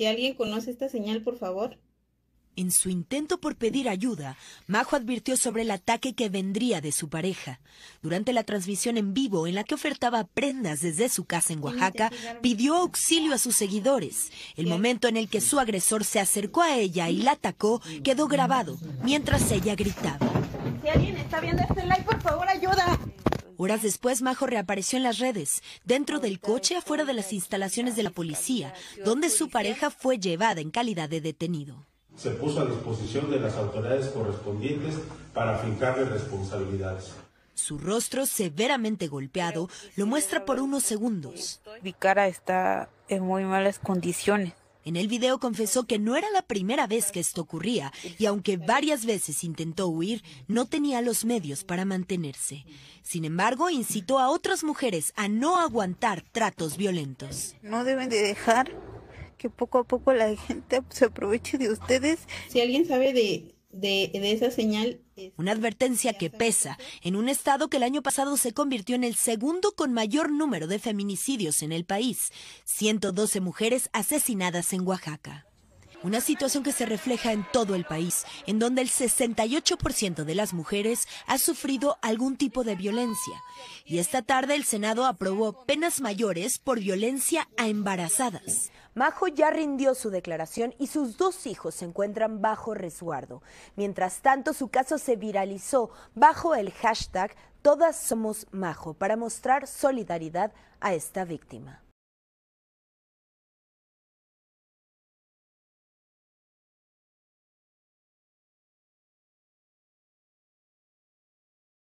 Si alguien conoce esta señal, por favor. En su intento por pedir ayuda, Majo advirtió sobre el ataque que vendría de su pareja. Durante la transmisión en vivo en la que ofertaba prendas desde su casa en Oaxaca, pidió auxilio a sus seguidores. El momento en el que su agresor se acercó a ella y la atacó quedó grabado mientras ella gritaba. Si alguien está viendo este live, por favor, ayuda. Horas después, Majo reapareció en las redes, dentro del coche afuera de las instalaciones de la policía, donde su pareja fue llevada en calidad de detenido. Se puso a disposición de las autoridades correspondientes para fincarle responsabilidades. Su rostro severamente golpeado lo muestra por unos segundos. Mi cara está en muy malas condiciones. En el video confesó que no era la primera vez que esto ocurría y aunque varias veces intentó huir, no tenía los medios para mantenerse. Sin embargo, incitó a otras mujeres a no aguantar tratos violentos. No deben de dejar que poco a poco la gente se aproveche de ustedes. Si alguien sabe de de, esa señal. Este, Una advertencia que pesa en un estado que el año pasado se convirtió en el segundo con mayor número de feminicidios en el país, 112 mujeres asesinadas en Oaxaca. Una situación que se refleja en todo el país, en donde el 68% de las mujeres ha sufrido algún tipo de violencia. Y esta tarde el Senado aprobó penas mayores por violencia a embarazadas. Majo ya rindió su declaración y sus dos hijos se encuentran bajo resguardo. Mientras tanto, su caso se viralizó bajo el hashtag Todas somos Majo para mostrar solidaridad a esta víctima.